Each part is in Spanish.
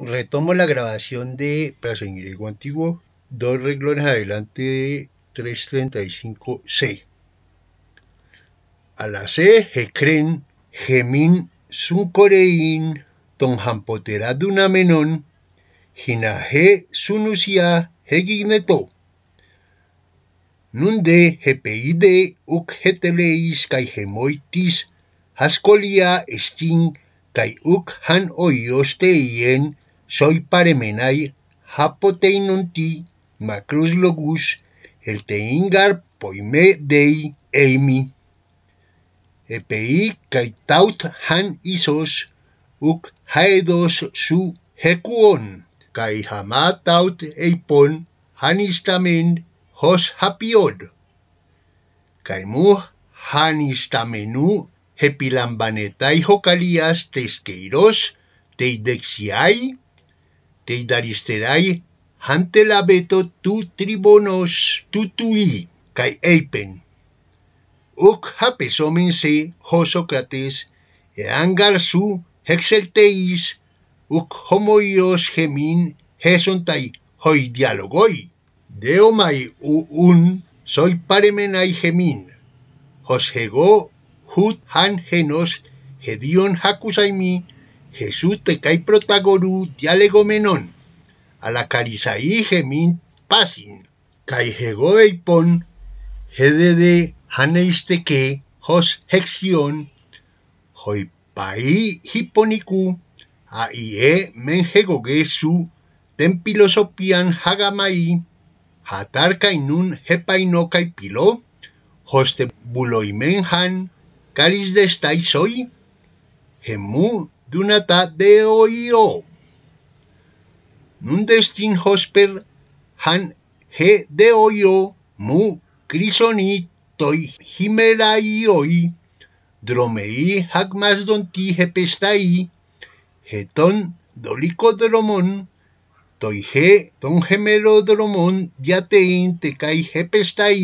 retomo la grabación de Plaza en griego antiguo, dos renglones adelante de 335C. A la C, Jecren, Gemín, Suncoreín, Tonjampoterá dunamenon Jinaje, Sunusia, hegineto. Nunde, hepeide Ukjeteleis, hemoitis, haskolia Estin, Kai uk han oiosteien, soy paremenai hapoteinunti macrus logus el teingar poime dei eimi. Epei kai taut han isos uk haedos su hekuon kai hama taut eipon hanistamen hos hapiod. Kai mu hanistamenu hepilambanetai hokalias teskeiros teidexiai teidaristerai idaristerai hante la beto tu tribonos tu tui kai eipen uk hapis omen se ho socrates e angar su hexelteis uk homoios gemin hesontai hoi dialogoi deo mai u un soi paremenai gemin hos hego hut han genos hedion hakusaimi Jesús menón protagoru dialegomenon, alacarizaí gemín pasin, de GDD que jos hexión, paí hiponicu, aie gesu tempilosopian hagamai, hatar inun hepaino caipilo, hoste han, caris de soi gemú dunata de oio. destino hosper han he de oio mu crisoni toi himerai oi dromei hagmas he hepestai heton dromon, toi he don gemerodromon yatein kai hepestai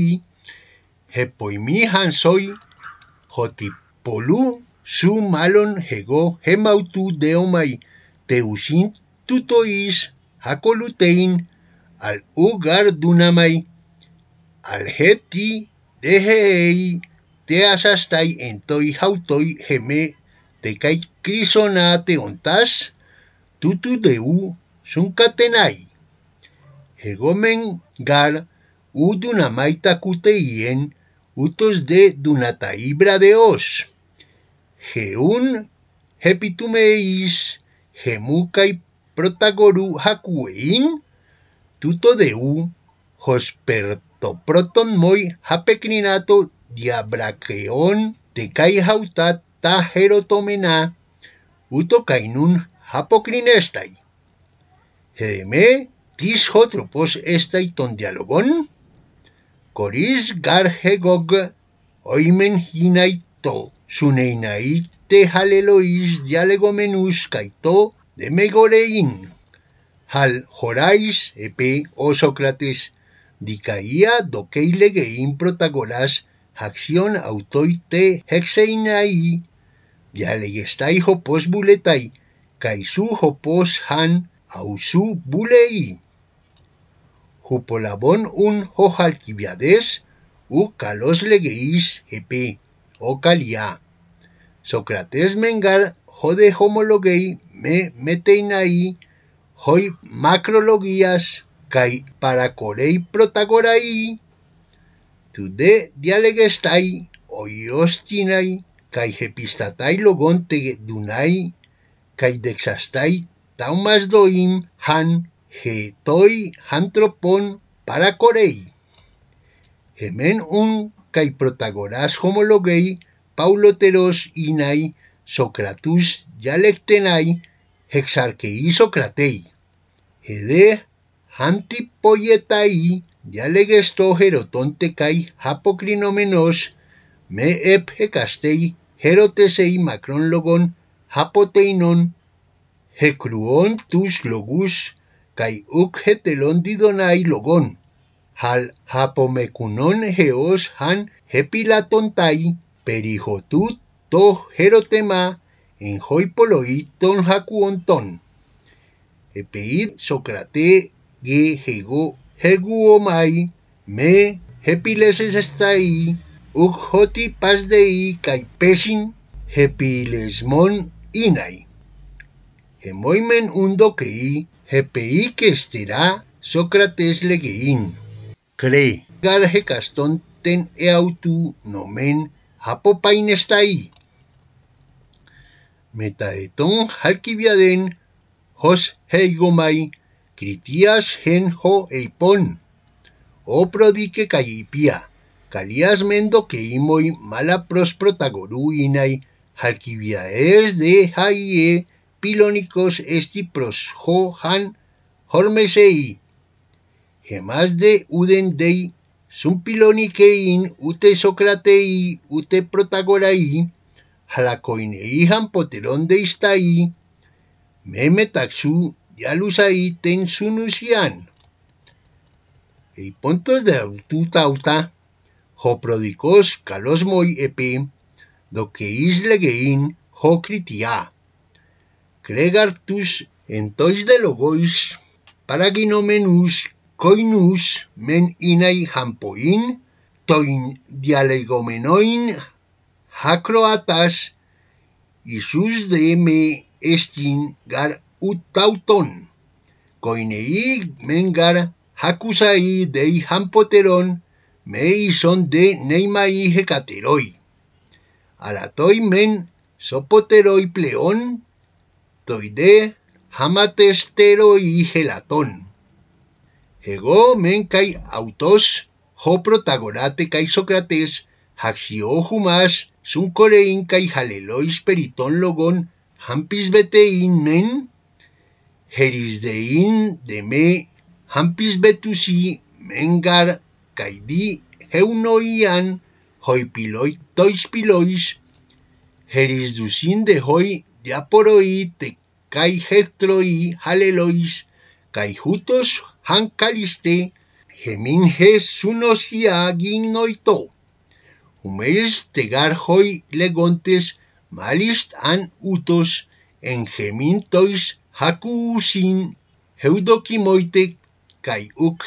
hepoimi soy polu su malon jego hemautu deomai teusin tutois hakolutein al ugar dunamai al heti dejeei te asastai en toi jautoi geme te kai crisonate ontas tutu deu hegomen gar u dunamai takuteien utos de dunataibra de os heun hepitumeis hemukai protagoru hakuein tuto deu hosperto proton moi hapekninato diabrakeon de kai hauta ta herotomena uto kainun hapokrinestai heme tis hotropos estai ton dialogon koris garhegog oimen hinait to, te halelois dialegomenus kaito de megorein. Hal horais epe o Sócrates, dicaía legeín protagoras acción autoite hexeinai, dialegestai hopos buletai, Kaisu hopos han ausu bulei. Jupolabón un kibiades u calos legeis epe, o Sócrates mengar jode homologei me meteinai hoy macrologías kai paracorei protagorai tude dialegestai oiostinai kai hepistatai logonte dunai kai dexastai taumas doim han han para corei. gemen un y Protagoras Paulo teros inai, Socratus yalektenai hexarquei Socratei. Hede hantipoietai, yalegesto gerotonte kai hapocrinomenos, me ep hecastei, gerotesei macron logon, hapoteinon, hecruon tus logus, kai uc hetelon didonai logon. Hal hapomecunon geos han hepilatontai perijotut to jerotema en hoipoloiton hakuonton. Epeid Socrate ge heguomai me hepileses estai ukhoti pasdei kai pesin hepilesmon inai. He undo undokei hepei que estera Sócrates cree. Caston ten eautu nomen japopainestay. Metadeton halkibiaden hos heigomai critias gen ho eipon. O prodike callipia, calias mendo que imoi mala pros protagoru inai es de haie pilónicos esti pros ho han hormesei. Gemas de Uden Udendei, Sumpilonikein, Ute Socratei, Ute Protagorai, Jalacoinei, poterón de Istai, Meme Taxu, Yalusai, sunusian Y pontos de aututauta, is Calosmoi Epe, Doqueis Legein, tus Cregartus, tois de logois, menús koinuz men inai jampoin, toin dialegomenoin, jakroataz, izuz de me estin gar utauton. Koinei men gar jakuzai dei jampoteron, me izon de neimai hekateroi. Alatoi men sopoteroi pleon, toide jamatesteroi gelaton. Ego men kai autos, ho protagorate kai Sócrates, haxio sun corein kai halelois periton logon, hampis betein men, de me, hampis betusi mengar caidi heunoian, hoipiloi tois pilois, Herisdusin de hoi diaporoi te kai hectroi halelois, kai jutos han gemin he sunos ia gin noito. Humeis tegar hoi legontes malist an utos en gemintois tois haku usin heudoki moite kai uk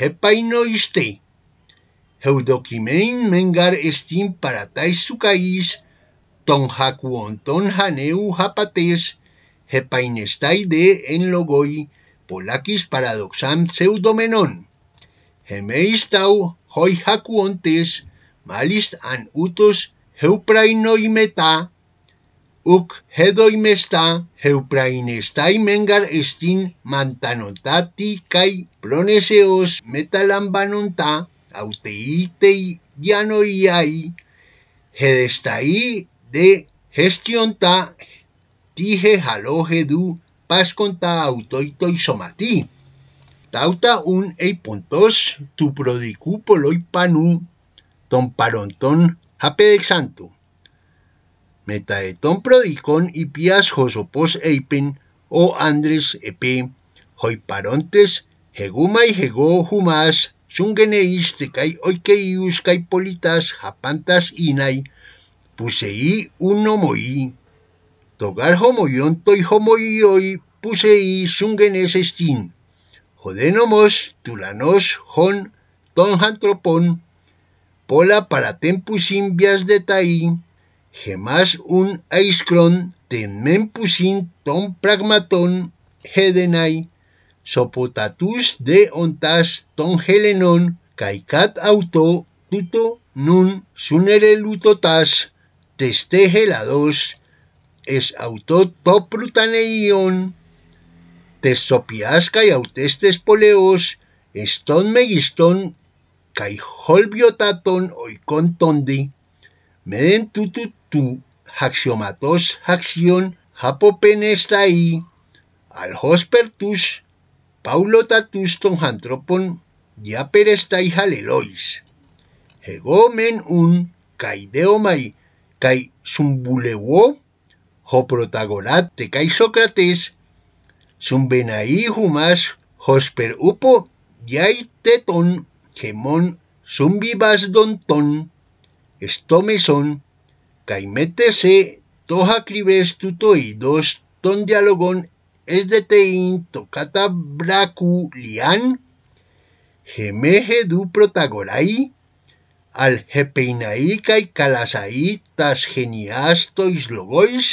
hepaino iste. mengar estin para taizu ton haku onton haneu hapates, hepainestai de en logoi, Polakis paradoxam pseudomenon. Hemeistau hoi hacuontes malis an utos heuprainoimeta uc hedoimesta heuprainestai mengar estin mantanotati kai proneseos metalambanonta auteitei dianoiai hedestai de gestionta tige haloge du Pas ta Y somati. Tauta un eipontos tu prodicupo y panu ton paronton Meta Metaeton PRODICÓN y pias josopos eipen o andres epe hoy parontes heguma y hego humas chungeneis tecai oikeius kai politas JAPANTAS inai puseí un homoí. Togar homoyón Y homoyoi pusei sungen es estin. Jodenomos, tulanos, ton tropon, pola para tempusin vías de taí, gemás un aiscron, pusin ton pragmaton. hedenai, sopotatus de ontas ton helenon, caicat auto, tuto, nun, sunere lutotas, Teste la es auto testopiasca iautestes poleos, eston megistón, kai holbiotaton oikon tondi, meden περ τους παύλωτα τους των paulotatus για περεσταί χαλελόης. Εγώ μεν un καί kai καί ho ο πρωταγοράτε kai Σόκρατες, Zumbenaí Jumash, Hosper Upo, Yay Teton, Gemón, Zumbibas Donton, caimete se, Toja Cribes Tutoidos, Ton Dialogón, Es de Tein, Tocata Bracu, Lian, Gemeje Du Protagorai, Aljepeinaí Calasaí, Tas geniastois Toislogois,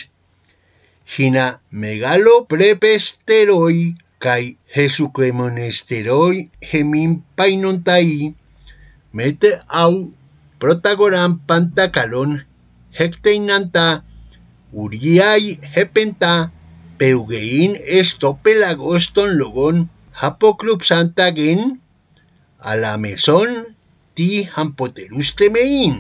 Gina megalo prepesteroi kai Jesu kremonesteroi hemin painontai mete hau protagoran pantakalon hekteinanta uriai hepenta peugein esto pelagoston logon hapo santagin ala meson ti hanpoteruste mein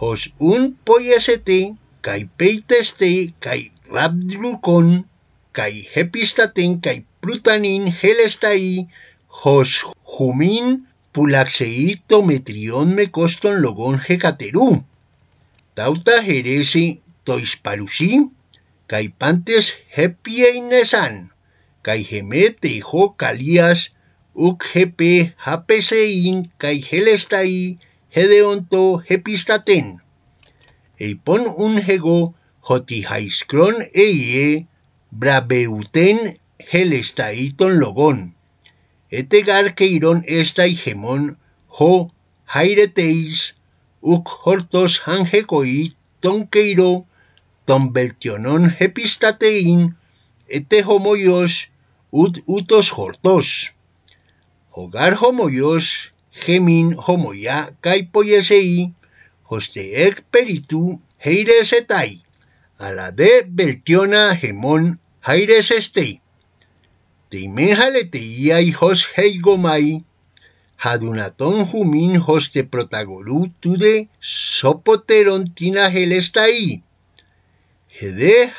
hos un poiesete kai peiteste kai Rabdrucon, Kai Hepistaten, Kai Plutanin, Helestai, Josjumin, Pulaxeito, me coston logon Hecaterú, Tauta, Jerese, ...toisparusi... Caipantes, Hepienesan, kai uk Calías, UGP, kai helestai ...jedeonto... Hepistaten. Eipon un hego hoti haizkron eie brabeuten helestaiton logon. Ete garkeiron ez da hegemon jo haireteiz uk hortos hanjekoi tonkeiro tonbeltionon hepistatein ete homoios ut utos hortos. Hogar homoios gemin homoia kaipoiesei hoste ek peritu heire a de Beltiona Gemón Jaires Este. Te imeja le y jos heigo mai, jadunatón jumín jos te protagorú de sopoterón tina gel ahí. Jede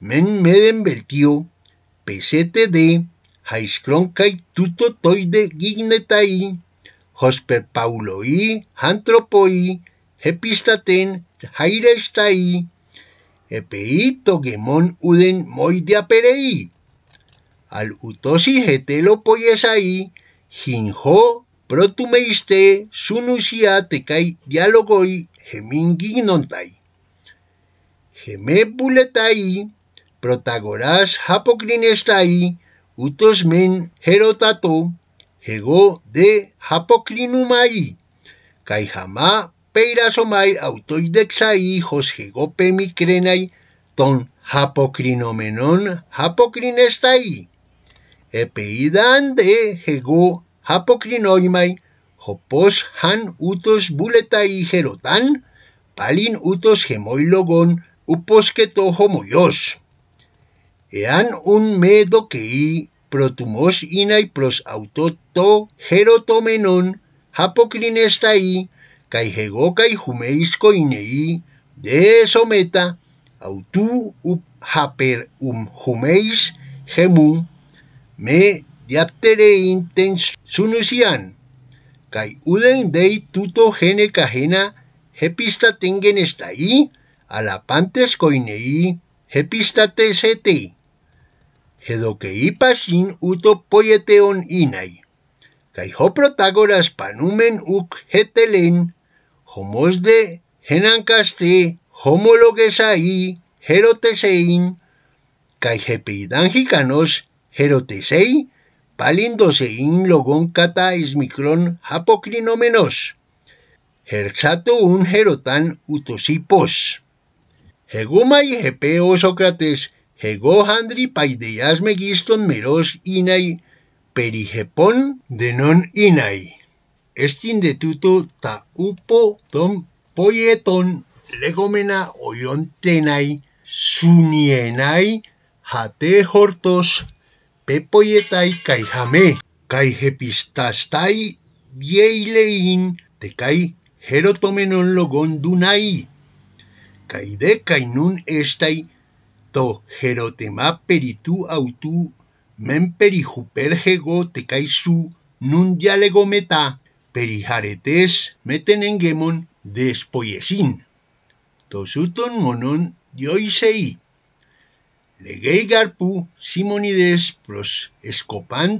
men meden Beltio, pesete de jaiscrón cae tuto toide gignetai, Josper Paulo Antropoi, Hepistaten, ahí Epeito Gemon Uden Moidia Perei, Al Utosi Getelo Poyesai, Jinjo Protumeiste Sunusia Tecai Dialogoi Geminginontai. Gemé Buletai, Protagoras Utos men Herotato, hego de Hapokrinumai, αυτοί δεξαί ήχος χεγόπε μικρέναι των αποκρινομενών αποκρινέσταΐ. δε χεγό αποκρινόημαι, χωπός χαν ούτως βούλεταΐ χεροτάν, πάλιν ούτως λογόν, ούπος και το χωμοιός. Εάν ουν με δοκεΐ προτουμός είναι προς αυτό το χεροτομενόν, αποκρινέσταΐ, kai hego kai humeisko inei de someta autu up haper um humeis hemu me diaptere intens sunusian kai uden dei tuto gene kajena hepista tengen estai alapantes koinei hepista hedo ke ipasin uto poieteon inai kai ho protagoras panumen uk hetelen Homos Homosde, Henancaste, Homologuesai, jerotesein, Caijepeidan gicanos, Herotesei, Palindosein Logon Cata Ismicron apocrinomenos, Herxato un Herotan Utosipos, Heguma y Jepeo Sócrates, Hego Megiston Meros Inai, de Denon Inai. estin ta upo ton poieton legomena oiontenai sunienai jate hortos pepoietai kai jame kai hepistastai bieilein te kai herotomenon logon dunai kai de kai nun estai to herotema peritu autu men perihupergego te kai su nun dialego meta perijaretes metenengemon despoyesin. Tosuton monon dioisei. Legei garpu simonides pros escopan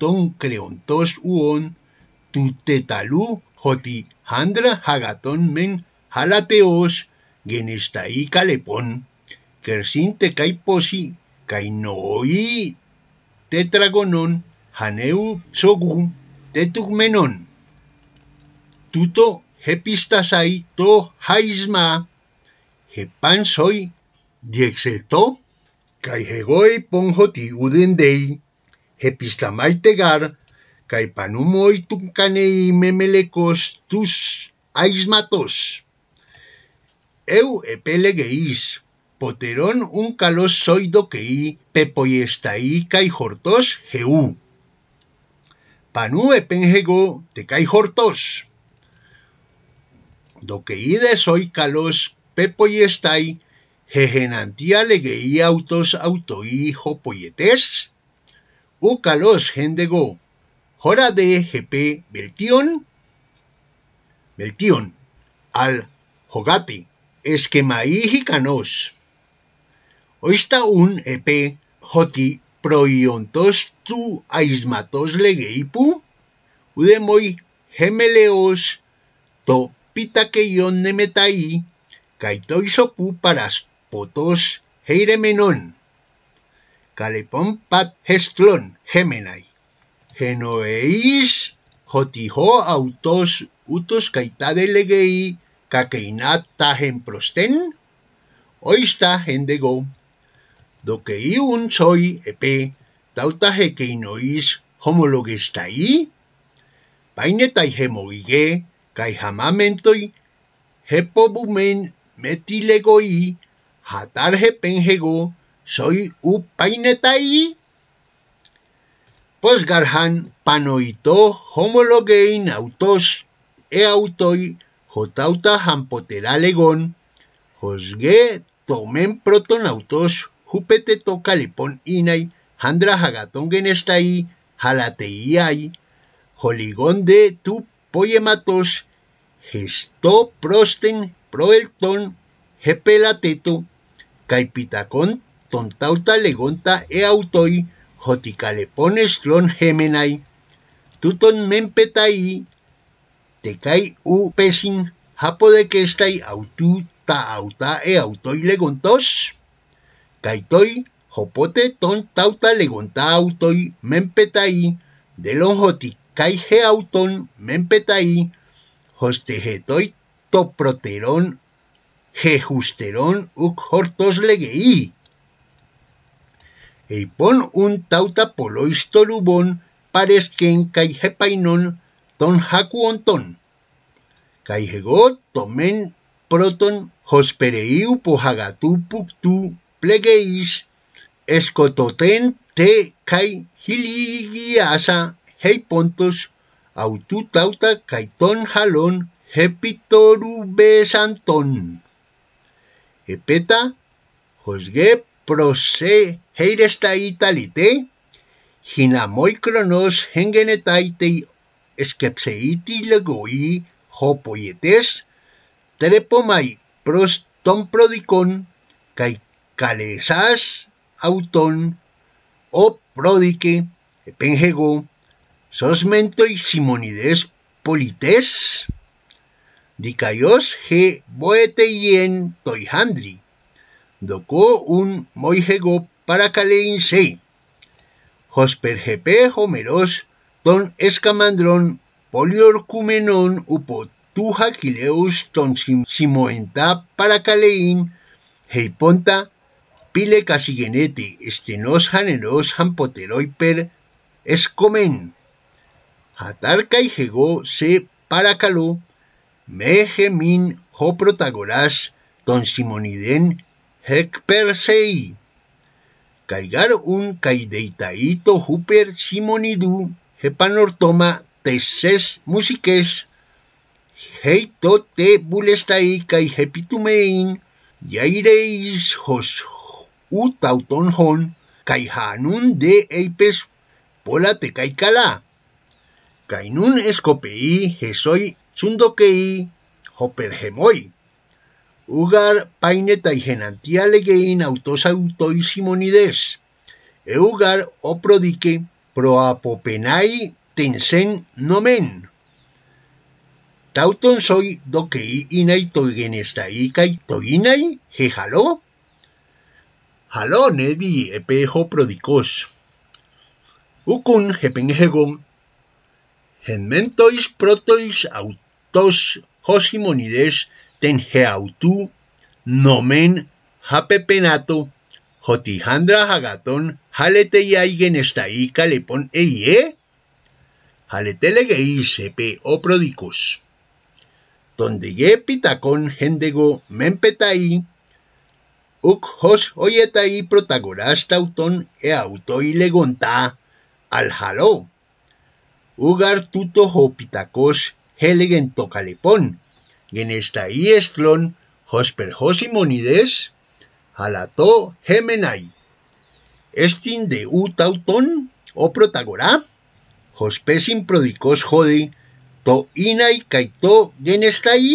ton creontos uon tutetalu joti handra hagaton men halateos genestai calepón kersinte caiposi noi tetragonon haneu sogu, tetugmenon tuto hepistasai to haisma, hepansoi diekse to, kai hegoi ponjoti uden dei, hepistamaitegar, kai panumoi tunkanei memelekos tus aismatos. Eu epele geiz, poteron un kalos soido kei pepoiestai kai jortos geu. Panu epenhego te kai jortos. Panu epenhego te kai jortos. do que ides hoy calos pepo y estai, jejenantía y autos hijo poietes? u calos gendego, hora de gp beltión, beltión, al jogate, esquemaí jicanos. Oista un ep joti proiontos tu aismatos legeipu, moi gemeleos to y sopu paras potos heiremenon, Kalepon pat gestlón gemenai. Genoeis jotijo autos utos caitadelegei caqueinata prosten, oista hendego, que un soy epe, tauta jequeinois homologestai, paineta kai hamamentoi hepobumen metilegoi hatar hepenhego soi upainetai? Posgarhan panoito homologein autos e autoi jotauta hanpotera legon, josge tomen proton autos jupeteto kalipon inai handra hagaton genestai halateiai, holigonde tu Poyematos gesto, prosten proelton gepelateto, caipitacon, tontauta legonta e autoi, joticalepones lon gemenai, tuton mempetai, tecai u pesin, japo que autu ta auta e autoi legontos, caitoi jopote ton tauta legonta autoi mempetai, delon jotic caige autón Menpetai to to jejusterón uc hortos legeí. Epon un tauta polois paresken paresquen caijepainon, ton jacuontón. Caijegó tomen proton, hospereiu pojagatú puktu plegeis, escototen te hiligiasa heipontos, tauta caiton jalón, hepitoru besantón. Epeta, josgue prosé heirestaí italite, jinamoi cronos hengenetaitei esquepseiti legoi hopoyetes, trepomai pros ton prodicón, cai auton, o prodique, epengego, Sos y simonides polites, dicaios he boeteien toi docó docó un moijego paracalein hosper hosperjepe homeros ton escamandrón poliorcumenon upo tuja quileus ton simoenta paracalein heiponta pile casigenete estenos janeros hanpoteroiper per escomen hegó se paracaló, mejemin ho protagoras don simoniden persei. Caigar un caideitaito huper simonidu hepanortoma teses musiques heito te bulestai kai hepitumein yaireis jos utauton hon kai hanun de eipes pola te kai Cainún escopeí, soy chundokei, hopergemoi. Ugar paineta y genantialegein autosautoy simonides. Eugar oprodique proapopenai tensen nomen. Tauton soy dokei inai toigenestai kai toinai jejaló. Jaló ...nedi... epejo prodicos. Ukun jepenjegon Genmentois protois autos hosimonides ten geautú nomen hapepenato y hagatón halete y calepón eie sepe o prodicus. donde ye pitacón gendego mempetaí uk hos oyetaí protagoras tautón e autoilegonta legonta al jaló tuto hopitacos heligen tokalepon. genestai Josper hosper hosimonides halato gemenai. Estin de utautón o Protagora, hospesin prodicos jodi, to inai kaito genestai,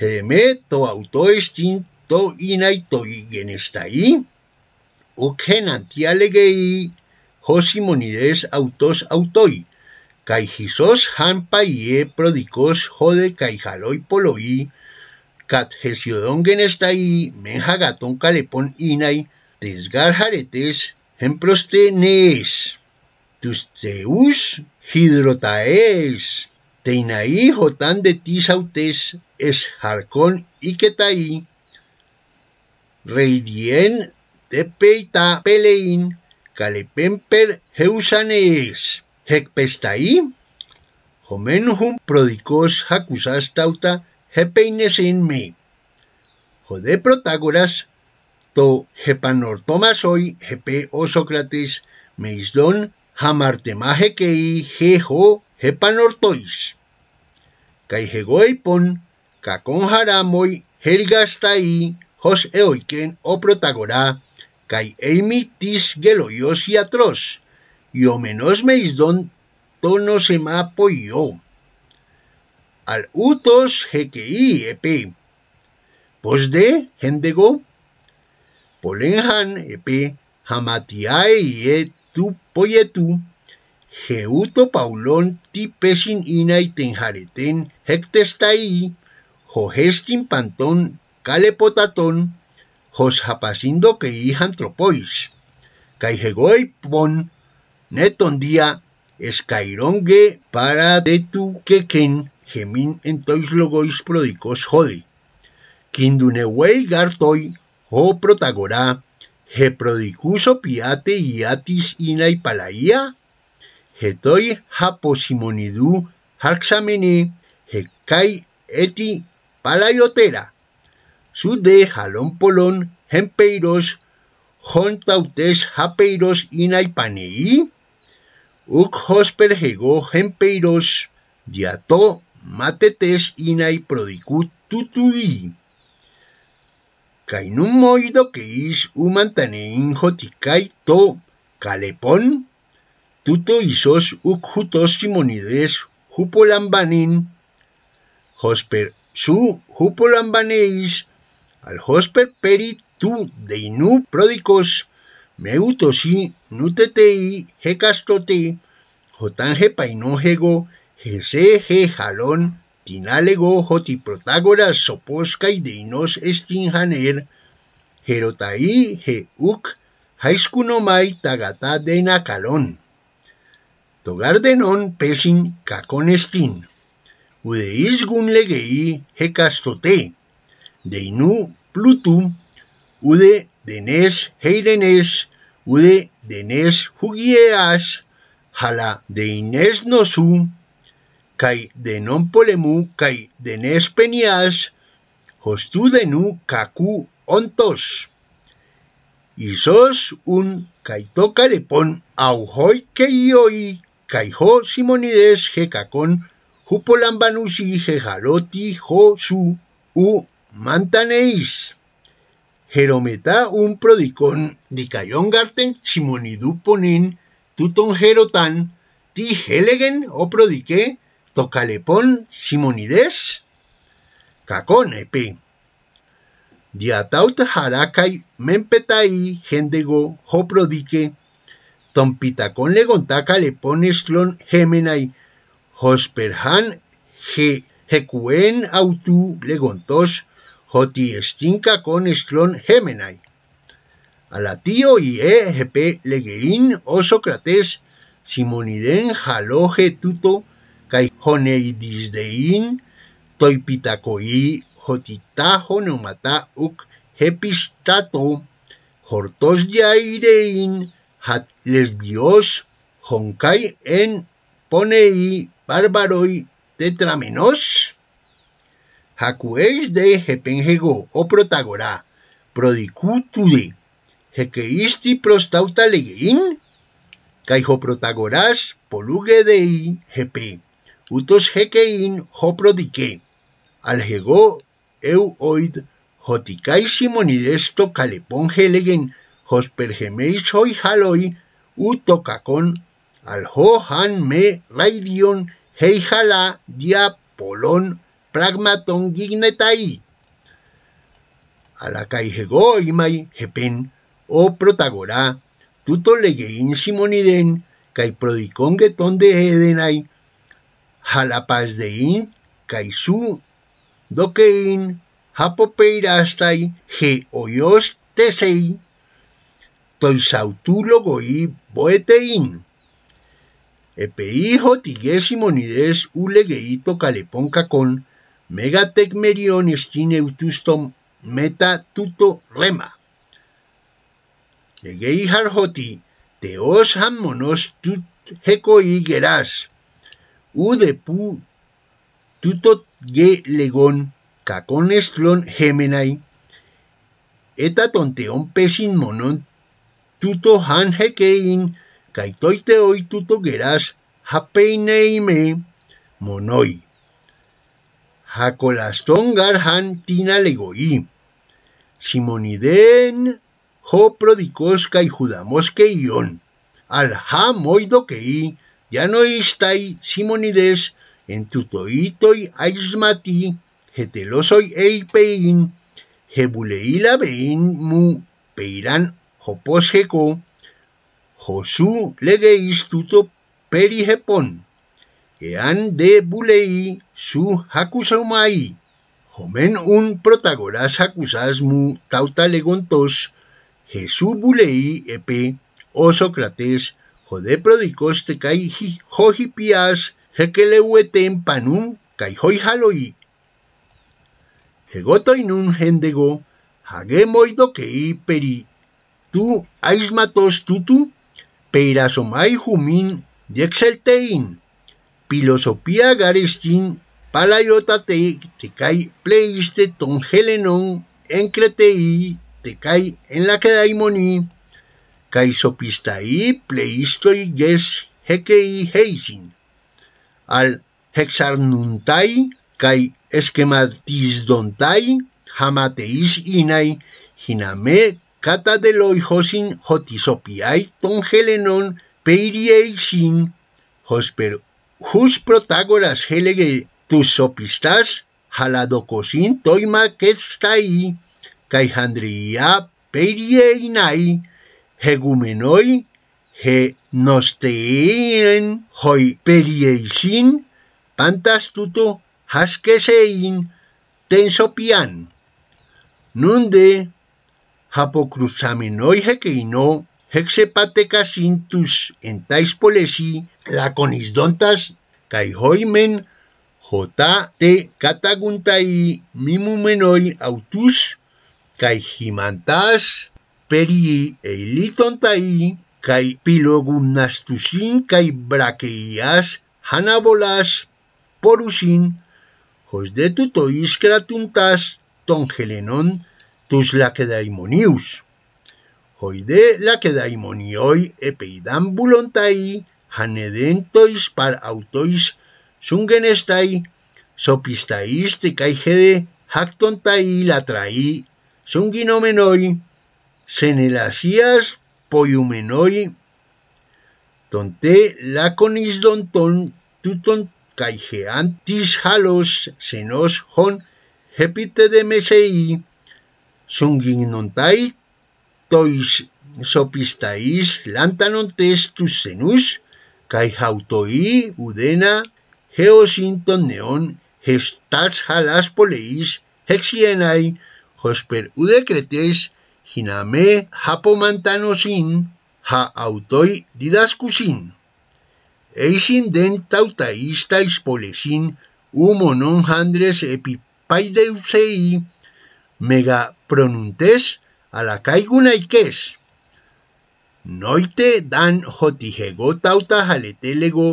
geme to auto estin to inai to genestai, ho hosimonides autos autoi, Caijisos hanpaie prodicos jode caijaloi poloi, cat genestai, ahí menjagatón calepón inai, desgar jaretes, nees, tusteus hidrotaes, teinaí jotan de autes, es jarcón iketai, reidien tepeita pelein, calepemper heusanes. Hecpestaí, homenhum προδίκος jacusas tauta hepeines με. me. πρωτάγορας Protágoras, το χεπαnortómasoi χεπέ ο Σοκρατής με εισδόν χαμαρτεμάχε και η χεχο χεπανορτόης. Καί χεγό υπόν λοιπόν, κακόν χαράμοι χεργασταΐ χως εοικέν ο πρωτάγορα καί έιμι της γελοϊός ιατρός y menos meisdón tono se me Al utos jequeí epe. Pos de gendego. Polenjan epe jamatiae y e tu poyetu. jeuto paulón ti ina y tenjareten hectestai. Jogestin pantón calepotatón. Jos sapasindo que hijan tropois. pon netondia escairongue para gemin gemín entois logois prodicos jodi. Kindunewei gartoi o protagora je prodicuso piate iatis ina palaía jetoi japosimonidu harxamene kai eti palayotera sude jalón polón jempeiros hontautes japeiros inaipaneí Uk hosper hego gempeiros, yato matetes inai prodicut tutui. Kainum moido que is humantanein joticai to kalepon tuto isos uk simonides hupolambanin, hosper su hupolambaneis, al hosper peri tu deinu prodicos, me uto si no te te he jotan paino hego he se tinalego joti protagora soposca y deinos estinjaner jerotai he uk mai tagata dena calón togar denon pesin kakon estin ude isgun legei he casto deinu plutum ude Denes Heirenes, Ude Denes Jugieas, Jala de no Nosu, Kai Denon Polemu, Kai Denes Penias, Hostu Denu Kaku Ontos. Y sos un Kaito Carepón, hoy kai Kaijo Simonides, kakon, Jupolambanusi, Jejaloti, su U Mantaneis. Jerometa un prodicón, Dicayón Garten, simonidú Ponín, Tutón Ti Helegen o prodiqué, Tocalepón, Simonides, Cacón epi Diataut Harakai, Mempetai, Gendego, Ho prodique, Tompitacón Legontá Calepón Eslon Gemenai, Hosperhan, Jecuen Autú Legontos, joti estinka kon esklon hemenai. Ala tio ie legein oso krates simoniden jaloje tuto kai honei dizdein toipitakoi jotita joneumata neumata uk jepistato hortos jairein hat lesbios honkai en ponei barbaroi tetramenos. Jacuéis de Jepenjego, o protagora, protagorá, tude, jequeisti prostauta legein, caijo protagoras poluge dei, jepe, utos jequein, jo prodique, jego eu oid, joticais simonidesto caleponge legen, hospergemeis hoi jaloi, al ho han me raidion, hei jalá, diapolón, pragmaton gignetai. Alakai hego imai hepen o protagora tuto legein simoniden kai prodicon geton de edenai jalapaz dein kai su dokein japopeirastai ge oyos tesei logoi boetein. Epeijo simonides un ulegeito kalepon kakon tiene estineutustom meta tuto rema. Egei harjoti, teos monos tut hekoi geras. U de pu tuto ge legon, estlon gemenai. Eta tonteon pesin monon tuto han hekein, caitoite hoy tuto geras, hapeineime monoi jacolastón garjan tina legoí. Simoniden prodicosca y judamosque ha Alja moidoqueí, ya no istai simonides en tutoitoi aismati, getelosoi eipein, jebuleila bein mu peirán Josu Josú legeis tuto hepon han de bulei su hakusaumai. Homen un protagoras tauta legontos Jesús bulei epe o Sócrates. Jode prodicoste kai jojipias jekeleueten panum kai hoijaloi. Jegotoinun hendego quei peri. Tu aismatos tutu peirasomai jumin diexeltein. Filosofía garestín, palayotatei, tecai pleiste ton helenon, te tecai en la quedaimoni, caisopistai pleistoi yes hekei heisin, al hexarnuntai, kai dontai, jamateis inai, jiname cata de hotisopiai ton helenon peiriei sin hosper Jus Protágoras Helege tus sopistas, jaladocosín toima que está ahí, que hegumenoi, he nosteen, hoi perieisin, pantas tuto, hasquesein, tensopian. Nunde, hapocruzaminoi hekeino hexepatecasin tus entais polesi, la conisdontas kai hoimen jota te kataguntai mimumenoi autus kai himantas peri eilitontai kai pilogunastusin kai brakeias hanabolas porusin hos de tuto iskratuntas ton helenon tus la kedaimonius hoide la epeidan bulontai, hanedentois par autois sungenestai sopistais te caigede hactontai latrai sunginomenoi senelasias poiumenoi tonte laconis donton tuton caigeantis halos senos hon hepite de mesei sunginontai tois sopistais lantanontes tus senus kai hautoi udena geosinton neon gestats halas poleis hexienai hosper udekretes hiname hapomantanosin ha autoi didaskusin. Eixin den tautaista ispolesin humo non handres epipaideusei mega pronuntes ala caigunaikes. Noite dan jotijego tauta jaletelego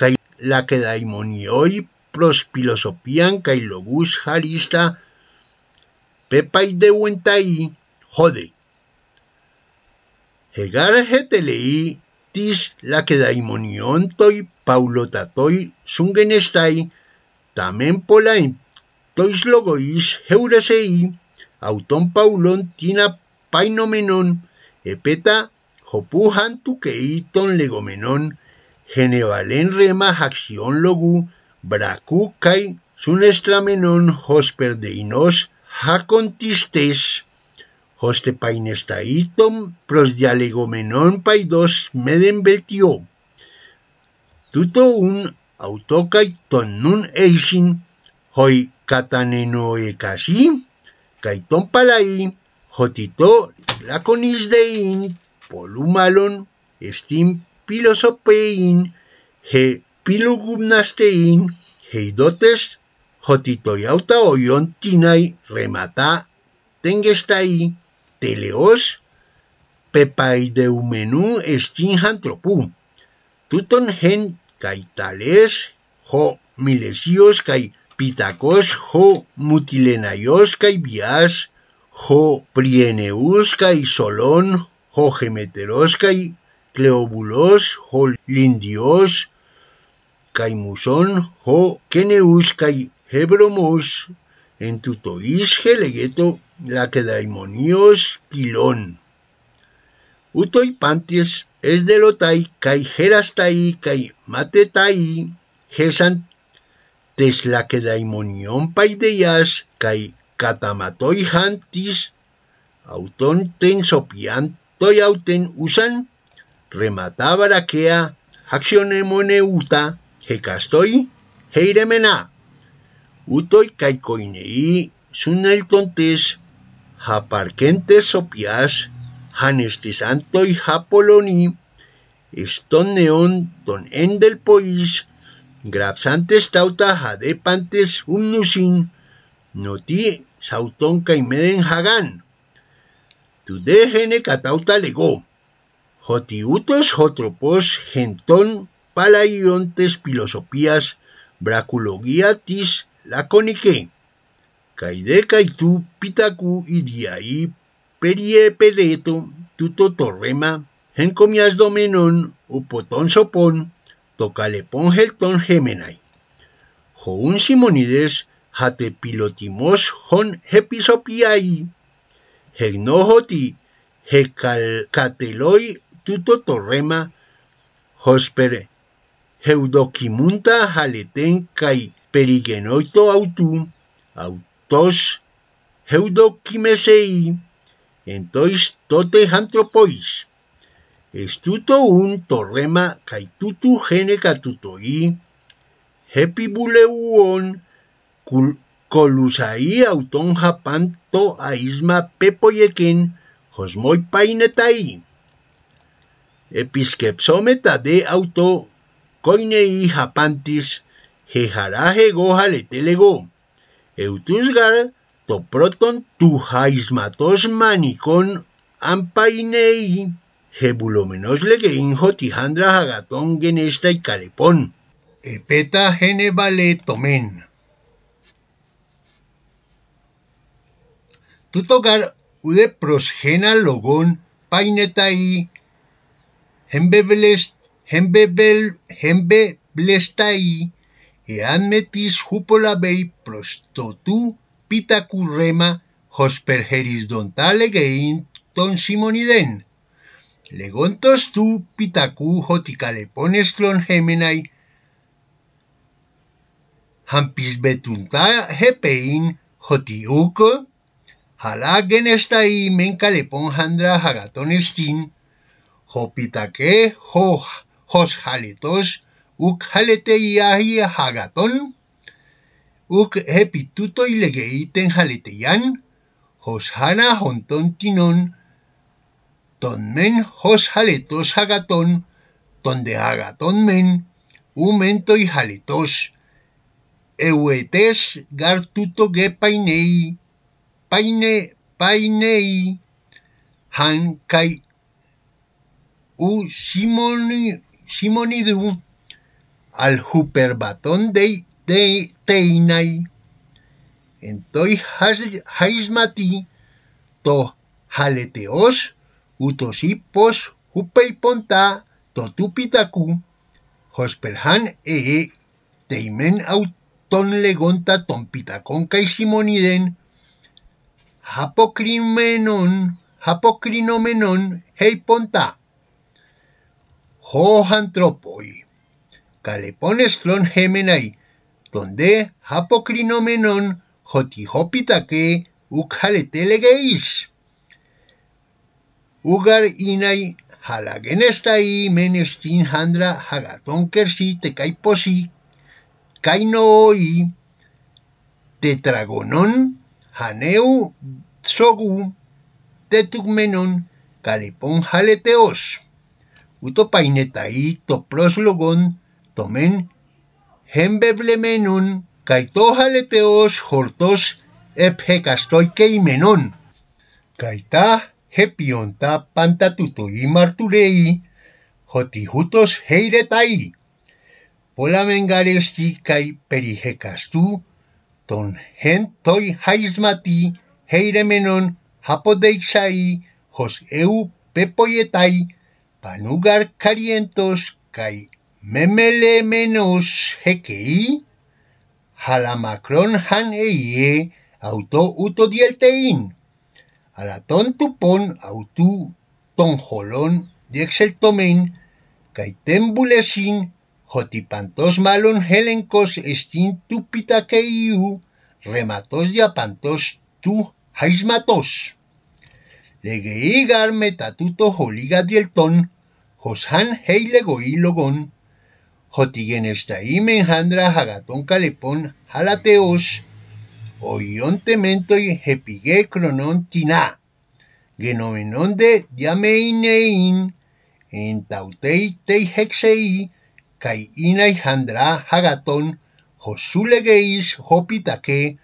kai la quedaimonioi prospilosopian kai logus jarista pepai de huentai jode. Hegar jeteleí tis la toy, toi paulotatoi sungenestai tamen polain tois logois heuresei auton paulon tina painomenon epeta jopuhan hantu legomenon, legomenon genevalen rema logu, braku kai sunestramenón hosper de jacontistes, hoste painestaitom pros paidos meden beltió. Tuto un ton eisin, hoy catanenoe casi, kaiton palai, jotito laconis dein Polumalon, Estim Pilosopein, He Pilugumnastein, Heidotes, Jotitoyauta Oyon Tinai, Rematá, Tengestai, Teleos, Pepaideumenu Estin Hantropú, Tuton Gen kaitales Jo Milesios kai Pitacos, Jo Mutilenayos kai Bias, Jo Prieneus kai Solón, Jogemeteroskay, Cleobulos, holindios caimuson ho keneuscai Hebromos, en Tutoís, Gelegueto, Laquedaimonios, utoi panties es de Lotai, kai Gerastai, kai Matetai, Gesan, paideias Paideyas, hantis hantis Autón sopiant auten usan, rematabaraquea, accionemoneuta, hecastoi, heiremena, utoi caicoinei, tontes japarquentes sopias, y japoloni, eston neón ton endel pois, grapsantes tauta jadepantes umnusin, noti sauton caimeden hagan, catauta legó. jotiutos jotropos gentón palaiontes filosofías braculogiatis laconique, caide caitu pitacu idiaí perie peleto tuto torrema encomias domenon upotón sopón tocalepón geltón gemenai. Joún Simonides hatepilotimos, hon episopiaí. Hegnojoti hecateloi tuto torrema, hospere, heudokimunta haleten cai perigenoito autun, autos heudokimesei entois tote antropois. Estuto un torrema cai tutu gene catuto i, hepibule uon cul colusaí autón japanto aisma y josmoy painetai Episkepsometa de auto koinei japantis jejaraje goja telego. Eutusgar proton tu jaismatos manicón ampainei. Jebulomenos legein tijandra jagatón genesta y carepón. Epeta genevale tomen. Tutogar ude prosgena logon painetai hembeblest hembebel hembeblestai ean metis rema prostotu pitacurrema hospergerisdontale ton simoniden legontos tu pitacu joticalepones clon gemenai hampis betunta hepein jotiuco Hala genestai menkalepon jandra jagaton estin, jopitake jo, jos jaletos, uk jaletei ahi jagaton, uk epituto ilegeiten jaleteian, jos jana honton tinon, ton men jos jaletos jagaton, ton de jagaton men, umentoi jaletos, euetes gartuto gepainei, Paine, Painei Kai U Shimoni, u, al Huperbatón de, de En toi Haismati to Jaleteos Utosipos Hupeiponta Totupitaku Hosperhan e Teimen Auton Legonta Kai simoniden ...hapocrinomenon... ...hapocrinomenon... heiponta. Hojantropoi. Calepones clon gemenai, donde hoti te ...ukhaletelegeis... Ugar inai halagenestai menestin handra hagatón kersi tecaiposi, kainooi, ...tetragonon... Haneu tsogu tetuk menon kalipon jaleteos. Uto painetai proslogon tomen jembeble kaito jaleteos jortos ep Kaita hepionta pantatuto i marturei joti jutos heiretai. Pola mengarezi kai peri τον χεν τόι χαϊσματί, χειρεμενον, χαποδeixai, χος εου πεποιετάι, πανούγαρ καριέντος, καί μεμελεμένος χεκεί, χαλαμακρόν χαν είε, αυτό ούτω διελτεΐν. Αλλά τούπον τουπών αυτού τὸν χολόν διεξελτομέν, καί τέμπουλεσιν Jotipantos malon helencos estin rematos diapantos tu haismatos. Legeigar metatuto joliga dielton, joshan heilegoilogon, jotigenestaí menjandra jagatón calepón jalateos, oión temento y jepigue cronón tiná, genomenón de diameinein, en tautei hexei kai handra hagaton, josulegeis hopitake,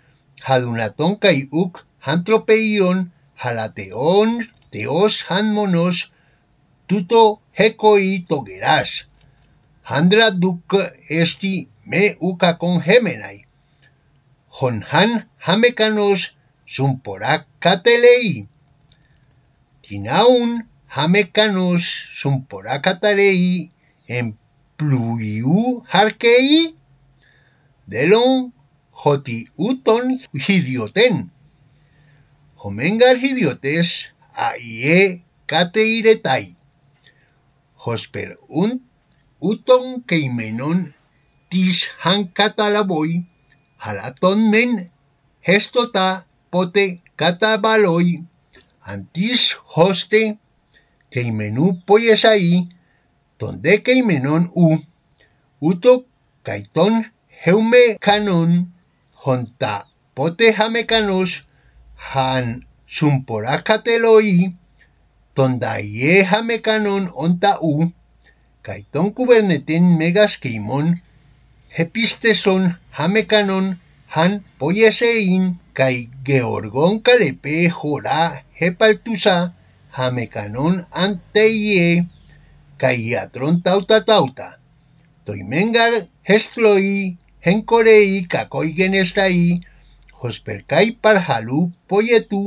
hadunaton kai uk hantropeion, halateon teos hanmonos, tuto hekoi togeras. Handra duk esti me uka con gemenai. Jonhan hamecanos sumporak katelei. Tinaun hamecanos sumporakatelei, en pluiu harkei delon uton hidioten. Homengar hidiotes Aye kate kateiretai. Hosper un uton keimenon tis katalaboi, halaton men gestota pote katabaloi antis hoste keimenú poyesai Tonde keimenon u, uto kaiton heume kanon, honta pote jame kanos, han sumporakateloi, tondaie jame kanon onta u, kaiton kuberneten megas keimon, hepisteson Hame kanon, han poiesein, kai georgon kalepe jora hepaltusa, Hame kanon anteie, kai atron tauta tauta. Doi hestloi, henkorei, kakoi genestai, hosperkai parhalu poietu,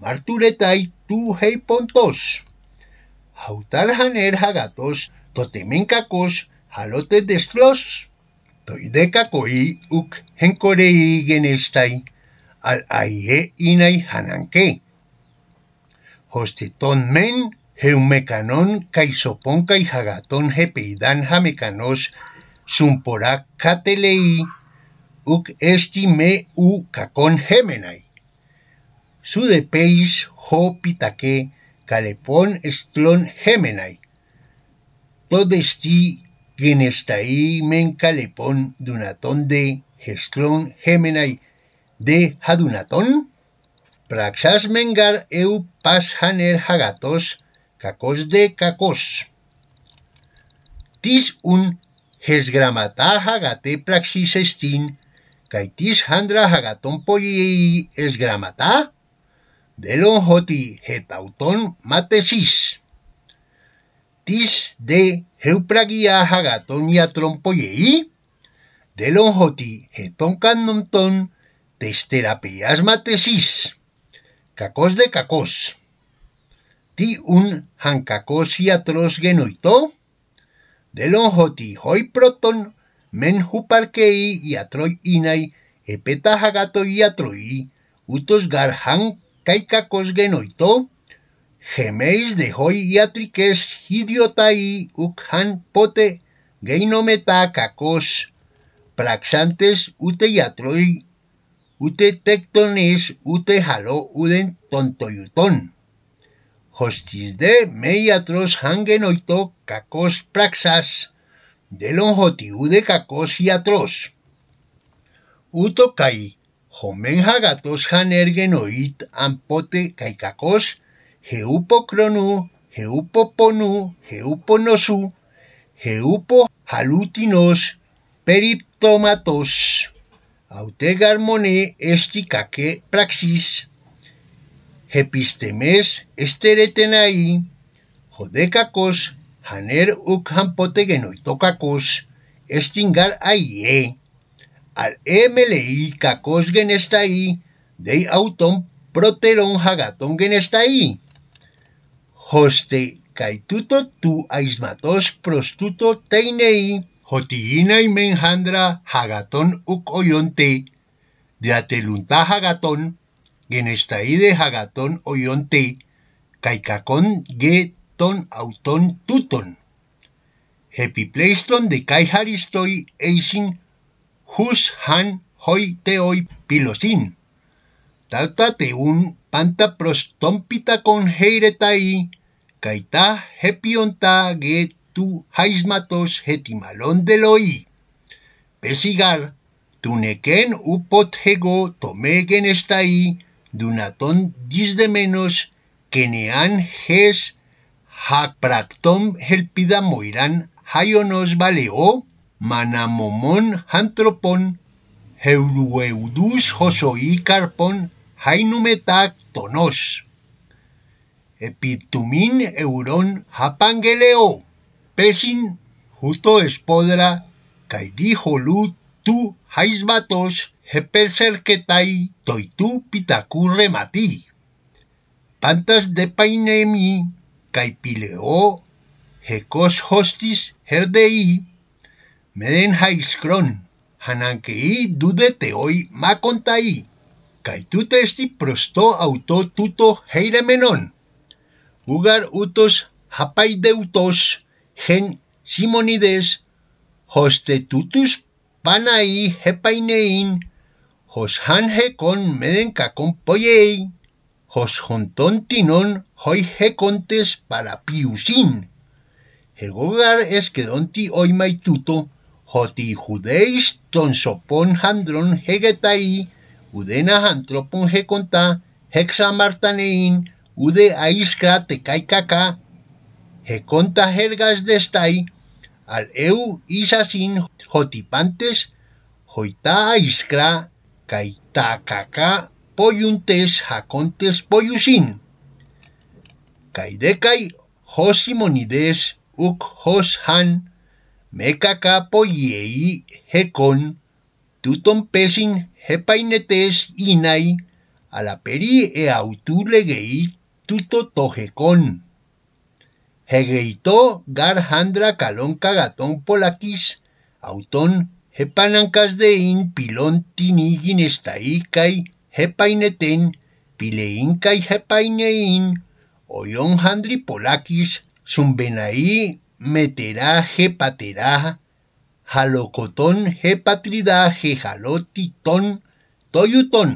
marturetai tu hei pontos. Hautar haner hagatos, tote menkakos, halote destlos. Doi kakoi uk henkorei genestai, al aie inai hananke. Hoste ton men caisopon y he hepeidan Jamecanos, Sumporá, Cateleí, Uc Esti, Me, U, Cacón, Gemenai, peis Jo, Pitaque, kalepon estlon Gemenai, Todesti, Genestaí, Men, Calepón, Dunatón, De, gestlon Gemenai, De, Hadunatón, Praxas, Mengar, Eu, pas Haner, Hagatos, cacos de cacos. Tis un hesgramata hagate estin caitis handra hagaton poli esgramata, delon hetauton matesis. Tis de heupragia hagaton yatron poyei, delon hoti geton canonton testerapias matesis. Cacos de cacos un y atros genoito, delonjoti hoy proton, men huparkei y atroi inai, epeta jagato y atroi, utos garhan kaikakos genoito, geméis de hoy y atriques hidiotai ukhan pote geinometa kakos, praxantes ute y atroi, ute tectones, ute halo uden tontoyutón. Χωστής δε με ιατρός χάγγενοητό κακός πράξας, δέλον χωτί ούδε κακός ιατρός. Ούτω καί, χωμέν χαγατός χαν εργενοήτ, αν πότε καί κακός, χεούπο κρονού, χεούπο πονού, χεούπο νοσού, χεούπο χαλούτινος, περιπτώματος. Αουτέ έστι κακέ πραξής, Hepistemes esteretenai, jodecacos, haner potegeno kakos estingar aie, al emelei kakos genestai, dei auton proteron hagaton genestai. Hoste kaituto tu aismatos prostuto teinei, jotiina y menjandra hagaton ukoyonte oyonte, de hagaton, de jagatón oyonte, caicacón ton, auton tuton. playston de Haristoi eisin hus han hoy hoy pilosin. te un panta prostompita con heiretai, Kaita hepionta ge tu haismatos hetimalón deloi. Pesigar, tunequen upot hego tomé, estai, Dunatón que Keneán ges hapractón helpida moirán jayonos valeo manamomón jantropón heurueudus josoí carpón tonos epitumín euron hapangeleo pesin juto espodra holú tu haisbatos επεσέρκεται το ιτού πιτακού ρεματί. Πάντας δε παϊνέμι, καί πιλεό χεκός χώστης χερδεή, μεν χαϊσκρόν, χανανκεή δούδε τεόι μακονταί, καί τούτες τί προστό αυτό τούτο χειρεμενόν. Ούγαρ ούτος χαπαϊδευτός, χεν σιμονίδες, χώστε τούτους Παναή επαϊνεήν hos Hoshanje con medenca con hos honton tinon hoy contes para piusin. gogar es que donti hoy maituto, hoti judeis ton sopon handron hegetai, udena antropon hantropon hexa hexamartanein, ude aiskra He heconta helgas destai, al eu isasin jotipantes, hoita aiskra kaitakaka takaka poyuntes hakontes poyushin. Kai hosimonides uk hos han mekaka poyei hekon tuton pesin hepainetes inai alaperi e autulegei legei tuto tohekon. Hegeito gar handra kalon kagaton polakis auton Hepanancas de in pilón estaikai hepaineten pileinkai hepainein oyon handri polakis sumbenaí meterá hepaterá jalocotón ton toyuton toyutón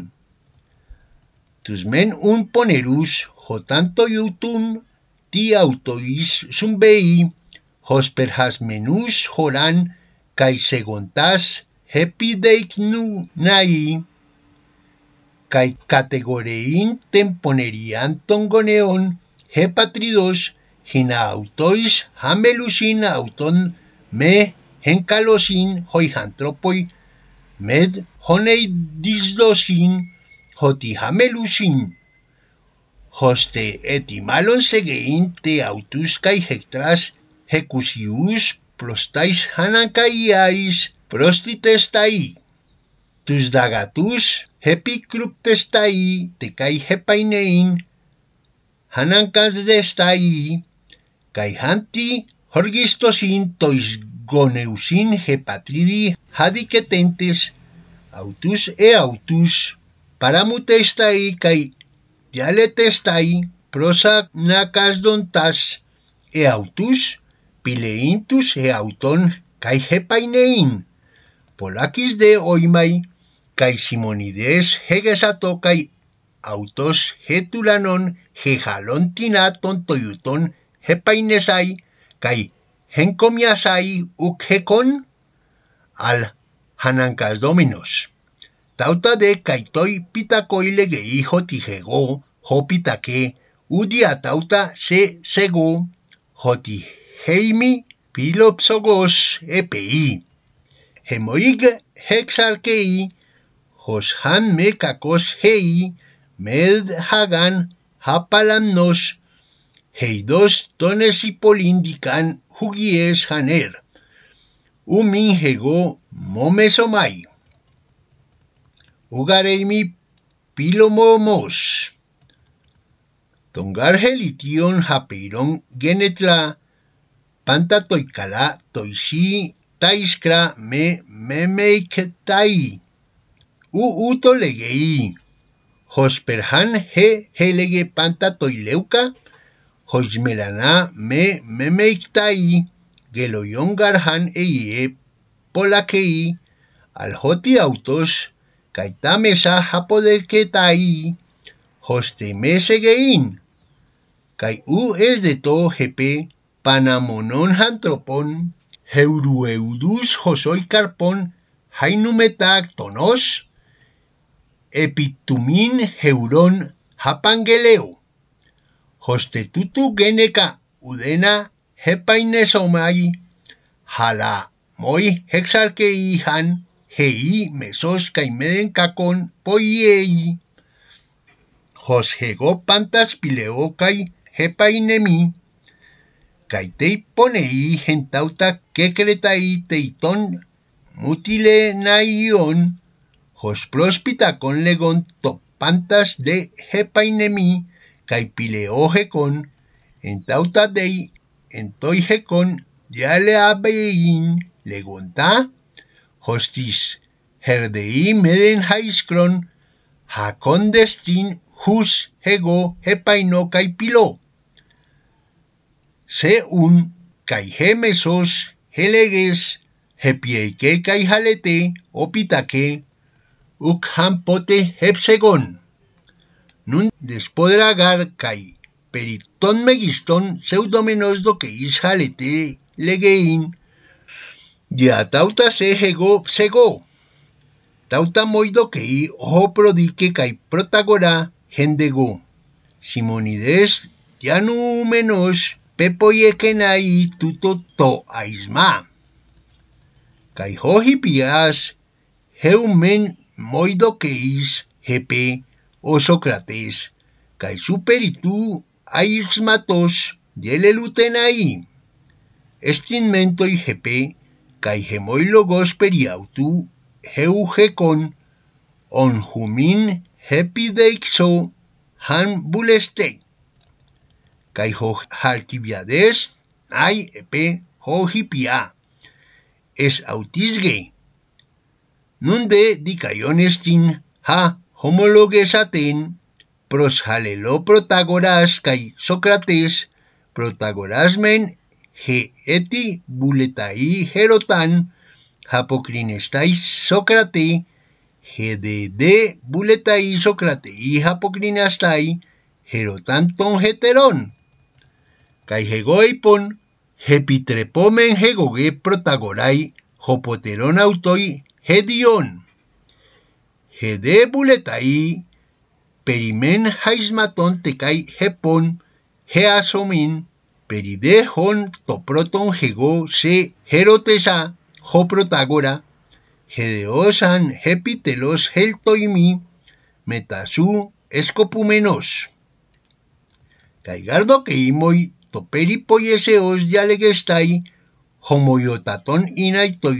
tusmen un ponerús jotan toyutún ti sumbei. sumbeí menús jorán Kai segontas nai kai kategorein temponerian tongoneon patridos hina autois hamelusin auton me henkalosin hoihantropoi med hoti hamelusin hoste etimalon segein te autus kai hektras hecusius προστάις χανακαϊάις πρόστιτες ταΐ. Τους δαγατούς επικρούπτες ταΐ, τεκαί χεπαϊνεΐν, αναγκάζδες ταΐ, καί χάντι χοργίστοσιν, τοις γονεούσιν, χεπατρίδι χαδικετέντες, αυτούς εαυτούς, παραμούτες ταΐ καί διάλετες ταΐ, πρόσα να κασδοντάς εαυτούς pileintus e auton kai hepainein, polakis de oimai, kai simonides hegesato kai autos hetulanon hejalontinatón toyutón hepainesai, kai hencomiasai ukhecon al hanancas dominos. Tauta de kaitoi pitakoile geijo tijego, jopitake, udia tauta se sego, joti Heimi Pilopsogos EPI. Hemoig Hexarkei Joshan Mekakos Hei Med Hagan Hapalamnos Heidos Tones y Polindican Hugies Haner. Umin Hego Momesomai. Ugareimi Pilomomos. Tongar helition hapiron Genetla Panta toikala toishi taiskra me, memeiktai. U uto Hosperhan Josperhan he, helege panta toileuka. Hosmelana me, memeiktai. Geloyon garhan eie, polakei... Aljoti autos, kaitamesa japodequetai. Hoste gein. Kai u es de to jepe. panamonon antropon, heurueudus josoi karpon, hainumetak tonos, epitumin heuron hapangeleu. Hostetutu geneka udena hepainez omai, jala moi hexarkei ihan hei mesos kaimeden kakon poiei. Jos hego pantas pileokai hepainemi, kai tei ponei hentauta kekretai teiton mutile naion hos prospita kon topantas de hepainemi kai hecon, entauta dei entoihekon diale abein legonta hostis herdei meden haiskron hakon destin hus hego hepaino kai Se un, Seún, Caijemesos, Jelegues, Jepieike Caijalete, Opitaque, Ucjampote, Hepsegón. Nun despodragar Cai, Peritón menos do que Jalete, ya tauta se hego sego Tauta moido que i ojo prodique cai protagora Hendego Simonides ya menos pepoyekenai tuto aisma. Kai hohi pias heumen keis hepe o Sócrates, kai superitu aismatos dielelutenai. Estin mentoi hepe, kai hemoilogos periautu hekon, on humin hepideixo han bulestei. kai ho halkiviades ai epe hojipia es autisge nunde dikayones tin ha homologesaten pros halelo protagoras kai sócrates protagorasmen he eti buletai herotan hapokrinestai sócrate GDD buletai Sócrates y Herotan ton heteron Caijegoipon, jepitrepomen jegogue protagorai, jopoterón autoi, gedión. Jede buletai, perimen haismatón tecai jepon, geasomin, peridejon toproton jego se jerotesa, joprotagora, gedeosan jepitelos geltoimi, escopu escopumenos. Caigardo que imoi to de dialeg estaí homoiotaton inai to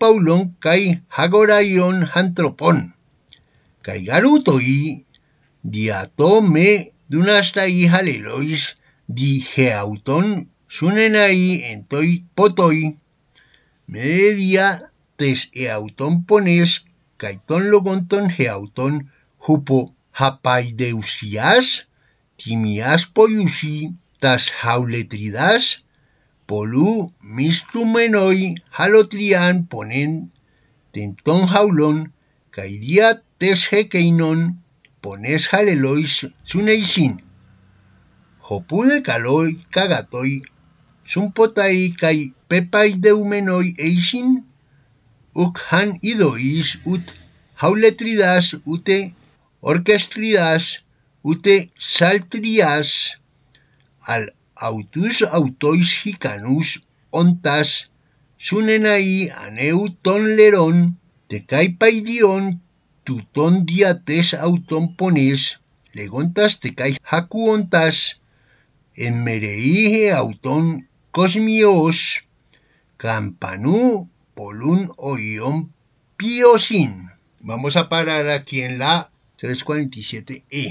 paulon kai hagoraion anthropon kai garutoi to diatome dunastai di heauton sunenai en toi potoi media tes heauton pones kai ton logonton ton heauton hupo timias poiusi tas jauletridas polu mistumenoi halotrian ponen tenton jaulón kaidia tes keinon pones Halelois suneisin. Jopude caloi cagatoi sumpotai kai pepai deumenoi eisin uk han idois ut hauletridas ute orquestridas Ute saltrias al autus autois hicanus ontas sunenai aneu ton lerón te paidion tuton diates auton pones legontas te kai jacu en auton cosmios campanú polun oion piosin. Vamos a parar aquí en la 347E.